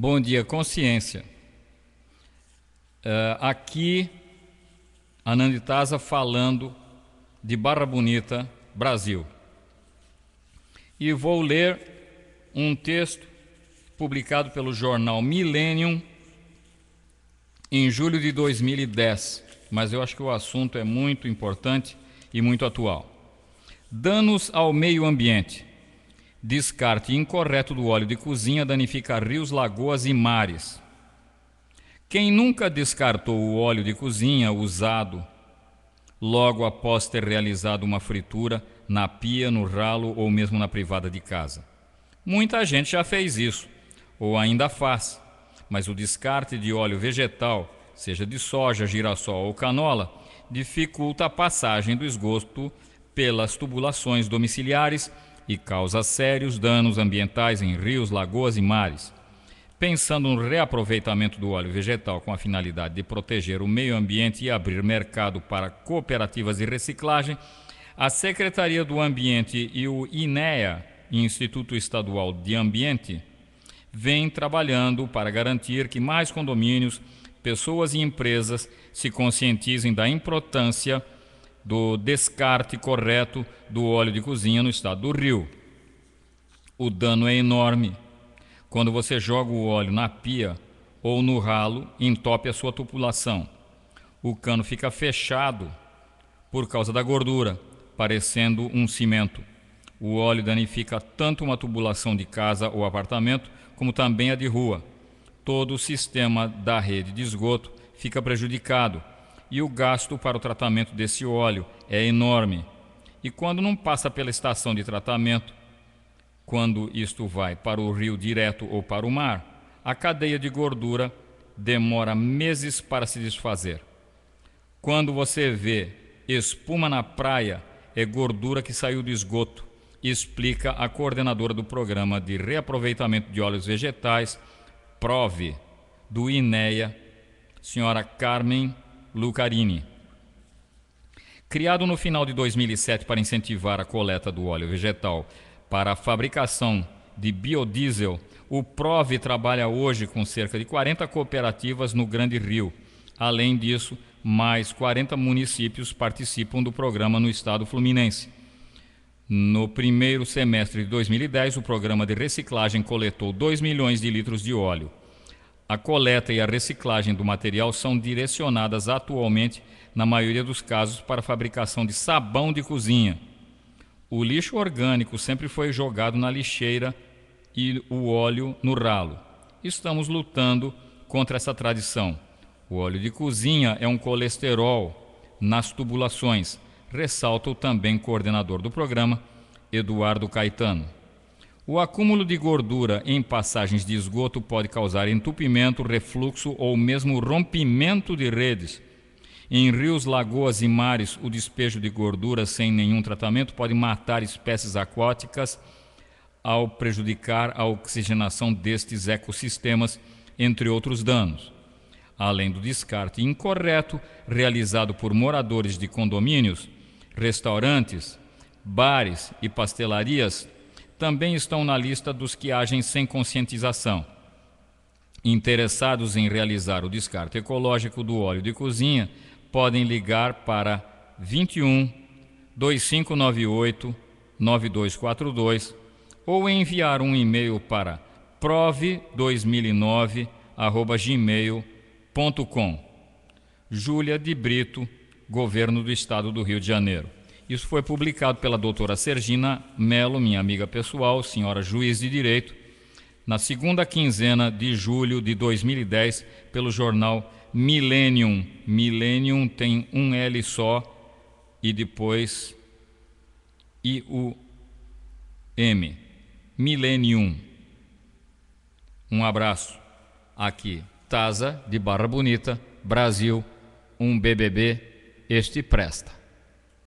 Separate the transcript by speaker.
Speaker 1: Bom dia, consciência. Uh, aqui, Ananditasa falando de Barra Bonita, Brasil. E vou ler um texto publicado pelo jornal Millennium em julho de 2010, mas eu acho que o assunto é muito importante e muito atual. Danos ao meio ambiente. Descarte incorreto do óleo de cozinha danifica rios, lagoas e mares. Quem nunca descartou o óleo de cozinha usado logo após ter realizado uma fritura na pia, no ralo ou mesmo na privada de casa? Muita gente já fez isso, ou ainda faz, mas o descarte de óleo vegetal, seja de soja, girassol ou canola, dificulta a passagem do esgoto pelas tubulações domiciliares e causa sérios danos ambientais em rios, lagoas e mares. Pensando no reaproveitamento do óleo vegetal com a finalidade de proteger o meio ambiente e abrir mercado para cooperativas de reciclagem, a Secretaria do Ambiente e o INEA, Instituto Estadual de Ambiente, vem trabalhando para garantir que mais condomínios, pessoas e empresas se conscientizem da importância do descarte correto do óleo de cozinha no estado do rio. O dano é enorme. Quando você joga o óleo na pia ou no ralo, entope a sua tubulação. O cano fica fechado por causa da gordura, parecendo um cimento. O óleo danifica tanto uma tubulação de casa ou apartamento, como também a de rua. Todo o sistema da rede de esgoto fica prejudicado e o gasto para o tratamento desse óleo é enorme. E quando não passa pela estação de tratamento, quando isto vai para o rio direto ou para o mar, a cadeia de gordura demora meses para se desfazer. Quando você vê espuma na praia, é gordura que saiu do esgoto, explica a coordenadora do programa de reaproveitamento de óleos vegetais, PROVE, do INEA, senhora Carmen Lucarini. Criado no final de 2007 para incentivar a coleta do óleo vegetal para a fabricação de biodiesel, o PROVE trabalha hoje com cerca de 40 cooperativas no Grande Rio. Além disso, mais 40 municípios participam do programa no estado fluminense. No primeiro semestre de 2010, o programa de reciclagem coletou 2 milhões de litros de óleo. A coleta e a reciclagem do material são direcionadas atualmente, na maioria dos casos, para a fabricação de sabão de cozinha. O lixo orgânico sempre foi jogado na lixeira e o óleo no ralo. Estamos lutando contra essa tradição. O óleo de cozinha é um colesterol nas tubulações, ressalta o também coordenador do programa, Eduardo Caetano. O acúmulo de gordura em passagens de esgoto pode causar entupimento, refluxo ou mesmo rompimento de redes. Em rios, lagoas e mares, o despejo de gordura sem nenhum tratamento pode matar espécies aquáticas ao prejudicar a oxigenação destes ecossistemas, entre outros danos. Além do descarte incorreto realizado por moradores de condomínios, restaurantes, bares e pastelarias, também estão na lista dos que agem sem conscientização, interessados em realizar o descarte ecológico do óleo de cozinha. Podem ligar para 21 2598 9242 ou enviar um e-mail para prove2009@gmail.com. Júlia de Brito, Governo do Estado do Rio de Janeiro. Isso foi publicado pela doutora Sergina Melo, minha amiga pessoal, senhora juiz de direito, na segunda quinzena de julho de 2010, pelo jornal Millennium. Millennium tem um L só e depois m. Millennium. Um abraço. Aqui, Taza de Barra Bonita, Brasil, um BBB, este presta.